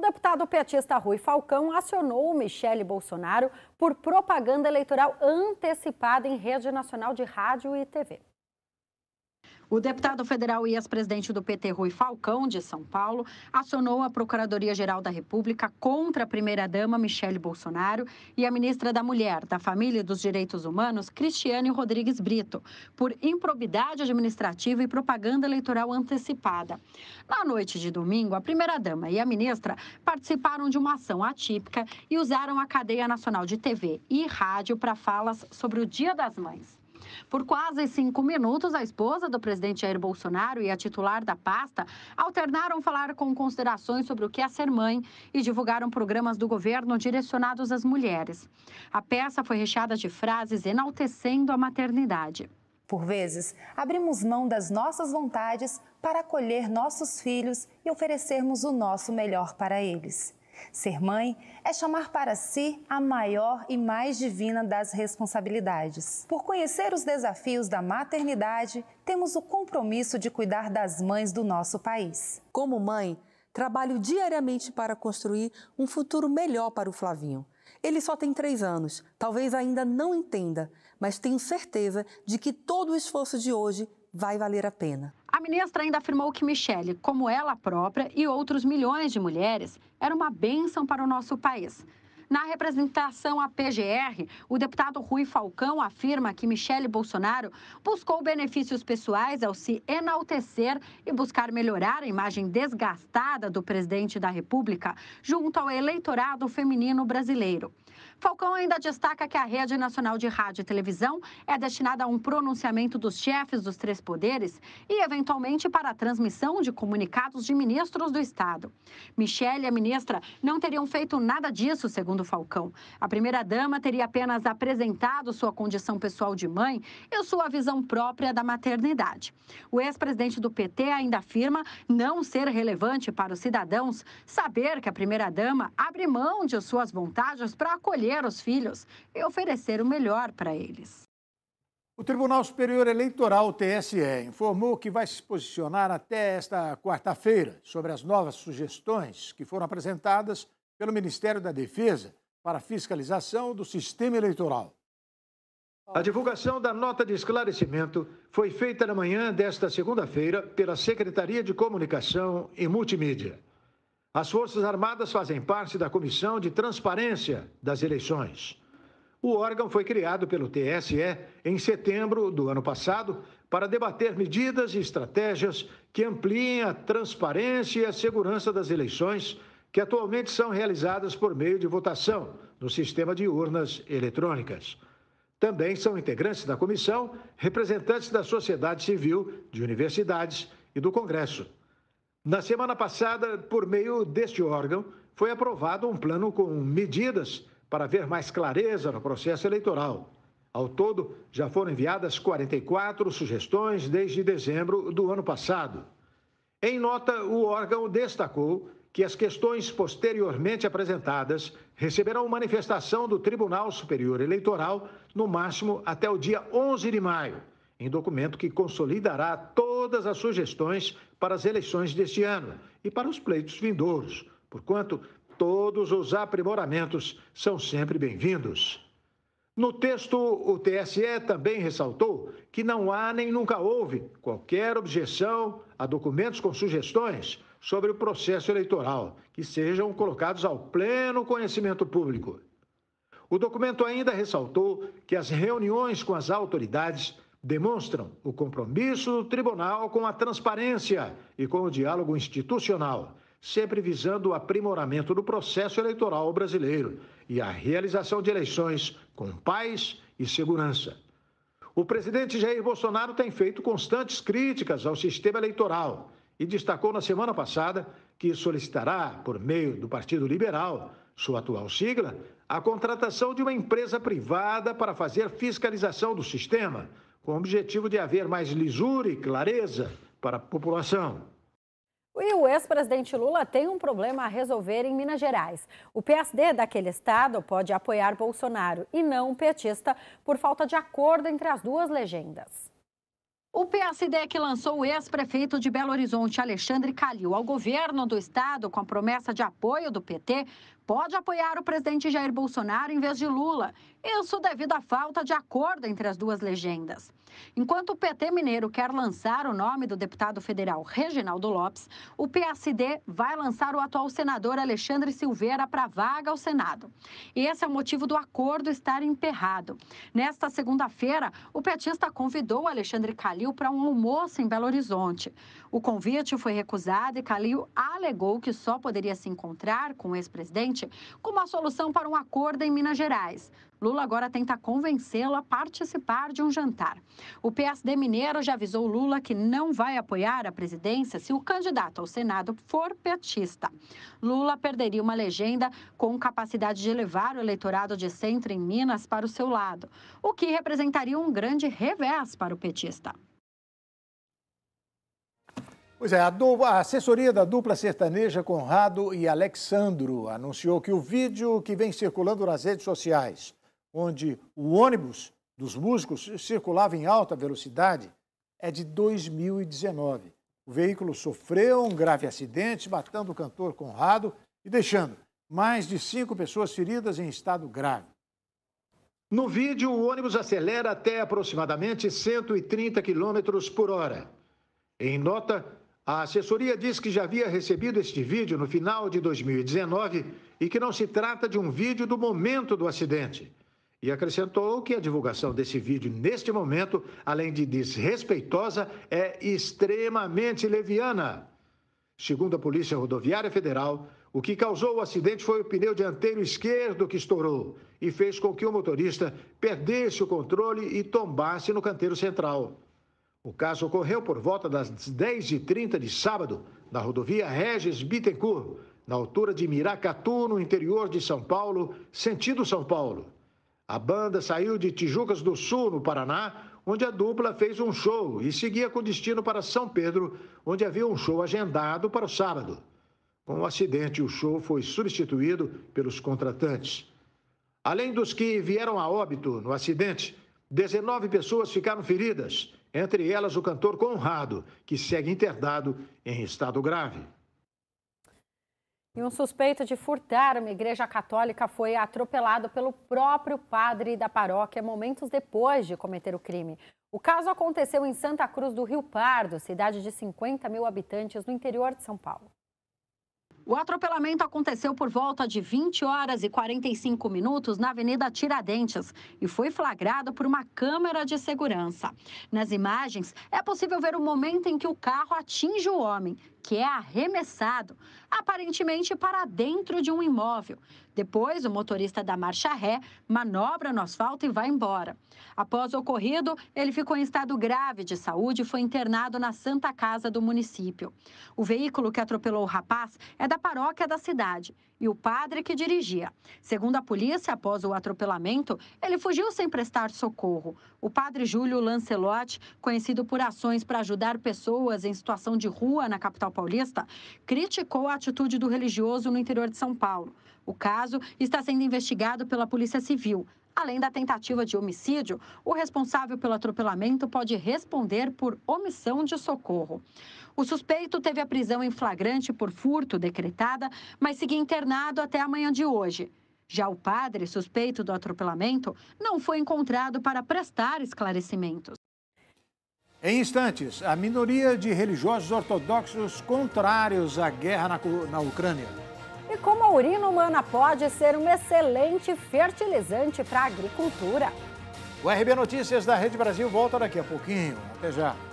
O deputado petista Rui Falcão acionou Michele Bolsonaro por propaganda eleitoral antecipada em rede nacional de rádio e TV. O deputado federal e ex-presidente do PT, Rui Falcão, de São Paulo, acionou a Procuradoria-Geral da República contra a primeira-dama Michele Bolsonaro e a ministra da Mulher, da Família e dos Direitos Humanos, Cristiane Rodrigues Brito, por improbidade administrativa e propaganda eleitoral antecipada. Na noite de domingo, a primeira-dama e a ministra participaram de uma ação atípica e usaram a cadeia nacional de TV e rádio para falas sobre o Dia das Mães. Por quase cinco minutos, a esposa do presidente Jair Bolsonaro e a titular da pasta alternaram falar com considerações sobre o que é ser mãe e divulgaram programas do governo direcionados às mulheres. A peça foi recheada de frases enaltecendo a maternidade. Por vezes, abrimos mão das nossas vontades para acolher nossos filhos e oferecermos o nosso melhor para eles. Ser mãe é chamar para si a maior e mais divina das responsabilidades. Por conhecer os desafios da maternidade, temos o compromisso de cuidar das mães do nosso país. Como mãe, trabalho diariamente para construir um futuro melhor para o Flavinho. Ele só tem três anos, talvez ainda não entenda, mas tenho certeza de que todo o esforço de hoje vai valer a pena. A ministra ainda afirmou que Michele, como ela própria e outros milhões de mulheres, era uma bênção para o nosso país. Na representação à PGR, o deputado Rui Falcão afirma que Michele Bolsonaro buscou benefícios pessoais ao se enaltecer e buscar melhorar a imagem desgastada do presidente da República junto ao eleitorado feminino brasileiro. Falcão ainda destaca que a Rede Nacional de Rádio e Televisão é destinada a um pronunciamento dos chefes dos três poderes e, eventualmente, para a transmissão de comunicados de ministros do Estado. Michele e a ministra não teriam feito nada disso, segundo do Falcão. A primeira-dama teria apenas apresentado sua condição pessoal de mãe e sua visão própria da maternidade. O ex-presidente do PT ainda afirma não ser relevante para os cidadãos saber que a primeira-dama abre mão de suas vontades para acolher os filhos e oferecer o melhor para eles. O Tribunal Superior Eleitoral, TSE, informou que vai se posicionar até esta quarta-feira sobre as novas sugestões que foram apresentadas pelo Ministério da Defesa para fiscalização do sistema eleitoral. A divulgação da nota de esclarecimento foi feita na manhã desta segunda-feira pela Secretaria de Comunicação e Multimídia. As Forças Armadas fazem parte da Comissão de Transparência das Eleições. O órgão foi criado pelo TSE em setembro do ano passado para debater medidas e estratégias que ampliem a transparência e a segurança das eleições que atualmente são realizadas por meio de votação no sistema de urnas eletrônicas. Também são integrantes da comissão representantes da sociedade civil, de universidades e do Congresso. Na semana passada, por meio deste órgão, foi aprovado um plano com medidas para haver mais clareza no processo eleitoral. Ao todo, já foram enviadas 44 sugestões desde dezembro do ano passado. Em nota, o órgão destacou que as questões posteriormente apresentadas receberão manifestação do Tribunal Superior Eleitoral no máximo até o dia 11 de maio, em documento que consolidará todas as sugestões para as eleições deste ano e para os pleitos vindouros, porquanto todos os aprimoramentos são sempre bem-vindos. No texto, o TSE também ressaltou que não há nem nunca houve qualquer objeção a documentos com sugestões sobre o processo eleitoral, que sejam colocados ao pleno conhecimento público. O documento ainda ressaltou que as reuniões com as autoridades demonstram o compromisso do tribunal com a transparência e com o diálogo institucional, sempre visando o aprimoramento do processo eleitoral brasileiro e a realização de eleições com paz e segurança. O presidente Jair Bolsonaro tem feito constantes críticas ao sistema eleitoral e destacou na semana passada que solicitará, por meio do Partido Liberal, sua atual sigla, a contratação de uma empresa privada para fazer fiscalização do sistema, com o objetivo de haver mais lisura e clareza para a população. E o ex-presidente Lula tem um problema a resolver em Minas Gerais. O PSD daquele estado pode apoiar Bolsonaro e não o petista por falta de acordo entre as duas legendas. O PSDEC que lançou o ex-prefeito de Belo Horizonte, Alexandre Calil, ao governo do estado com a promessa de apoio do PT, pode apoiar o presidente Jair Bolsonaro em vez de Lula. Isso devido à falta de acordo entre as duas legendas. Enquanto o PT mineiro quer lançar o nome do deputado federal Reginaldo Lopes, o PSD vai lançar o atual senador Alexandre Silveira para vaga ao Senado. Esse é o motivo do acordo estar emperrado. Nesta segunda-feira, o petista convidou Alexandre Calil para um almoço em Belo Horizonte. O convite foi recusado e Calil alegou que só poderia se encontrar com o ex-presidente como a solução para um acordo em Minas Gerais. Lula agora tenta convencê-lo a participar de um jantar. O PSD mineiro já avisou Lula que não vai apoiar a presidência se o candidato ao Senado for petista. Lula perderia uma legenda com capacidade de levar o eleitorado de centro em Minas para o seu lado, o que representaria um grande revés para o petista. Pois é, a, du... a, assessoria da dupla sertaneja Conrado e Alexandro anunciou que o vídeo que vem circulando nas redes sociais, onde o ônibus dos músicos circulava em alta velocidade, é de 2019. O veículo sofreu um grave acidente, matando o cantor Conrado e deixando mais de cinco pessoas feridas em estado grave. No vídeo, o ônibus acelera até aproximadamente 130 km por hora. Em nota, a assessoria diz que já havia recebido este vídeo no final de 2019 e que não se trata de um vídeo do momento do acidente. E acrescentou que a divulgação desse vídeo neste momento, além de desrespeitosa, é extremamente leviana. Segundo a Polícia Rodoviária Federal, o que causou o acidente foi o pneu dianteiro esquerdo que estourou e fez com que o motorista perdesse o controle e tombasse no canteiro central. O caso ocorreu por volta das 10h30 de sábado, na rodovia Regis Bittencourt, na altura de Miracatu, no interior de São Paulo, sentido São Paulo. A banda saiu de Tijucas do Sul, no Paraná, onde a dupla fez um show e seguia com destino para São Pedro, onde havia um show agendado para o sábado. Com o acidente, o show foi substituído pelos contratantes. Além dos que vieram a óbito no acidente, 19 pessoas ficaram feridas entre elas o cantor Conrado, que segue internado em estado grave. E um suspeito de furtar uma igreja católica foi atropelado pelo próprio padre da paróquia momentos depois de cometer o crime. O caso aconteceu em Santa Cruz do Rio Pardo, cidade de 50 mil habitantes no interior de São Paulo. O atropelamento aconteceu por volta de 20 horas e 45 minutos na Avenida Tiradentes e foi flagrado por uma câmera de segurança. Nas imagens, é possível ver o momento em que o carro atinge o homem que é arremessado, aparentemente para dentro de um imóvel. Depois, o motorista da marcha ré manobra no asfalto e vai embora. Após o ocorrido, ele ficou em estado grave de saúde e foi internado na Santa Casa do município. O veículo que atropelou o rapaz é da paróquia da cidade e o padre que dirigia. Segundo a polícia, após o atropelamento, ele fugiu sem prestar socorro. O padre Júlio Lancelotti, conhecido por ações para ajudar pessoas em situação de rua na capital paulista, criticou a atitude do religioso no interior de São Paulo. O caso está sendo investigado pela Polícia Civil. Além da tentativa de homicídio, o responsável pelo atropelamento pode responder por omissão de socorro. O suspeito teve a prisão em flagrante por furto decretada, mas seguia internado até amanhã de hoje. Já o padre, suspeito do atropelamento, não foi encontrado para prestar esclarecimentos. Em instantes, a minoria de religiosos ortodoxos contrários à guerra na, na Ucrânia e como a urina humana pode ser um excelente fertilizante para a agricultura. O RB Notícias da Rede Brasil volta daqui a pouquinho. Até já.